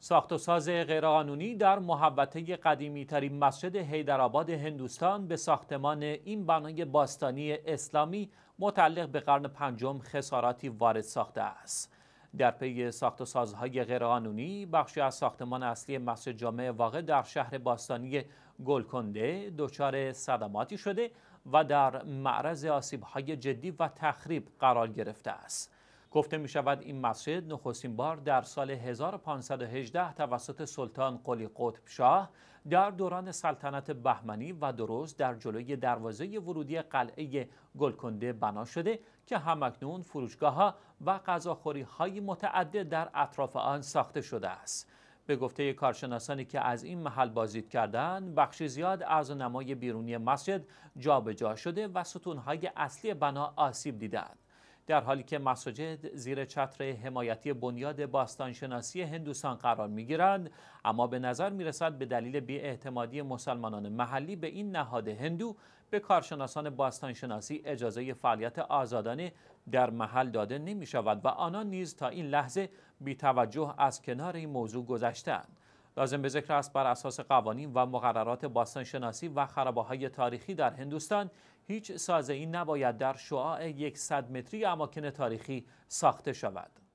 ساخت و ساز غیرقانونی در محبته قدیمی ترین مسجد حیدرآباد هندوستان به ساختمان این بنای باستانی اسلامی متعلق به قرن پنجم خساراتی وارد ساخته است. در پی ساخت و سازهای غیرقانونی بخشی از ساختمان اصلی مسجد جامع واقع در شهر باستانی گلکنده دچار صدماتی شده و در معرض آسیبهای جدی و تخریب قرار گرفته است. گفته می شود این مسجد نخستین بار در سال 1518 توسط سلطان قلی قطب شاه در دوران سلطنت بهمنی و درست در جلوی دروازه ورودی قلعه گلکنده بنا شده که همکنون فروشگاه ها و غذاخوری های متعدد در اطراف آن ساخته شده است. به گفته کارشناسانی که از این محل بازدید کردن بخشی زیاد از نمای بیرونی مسجد جابجا شده و ستونهای اصلی بنا آسیب دیدند در حالی که مساجد زیر چتر حمایتی بنیاد باستانشناسی هندوستان قرار می گیرند اما به نظر می رسد به دلیل بیاعتمادی مسلمانان محلی به این نهاد هندو به کارشناسان باستانشناسی اجازه فعالیت آزادانه در محل داده نمی شود و آنان نیز تا این لحظه بی توجه از کنار این موضوع گذشتند. لازم به ذکر است بر اساس قوانین و مقررات باستانشناسی و های تاریخی در هندوستان هیچ سازه ای نباید در شعاع 100 متری اماکن تاریخی ساخته شود.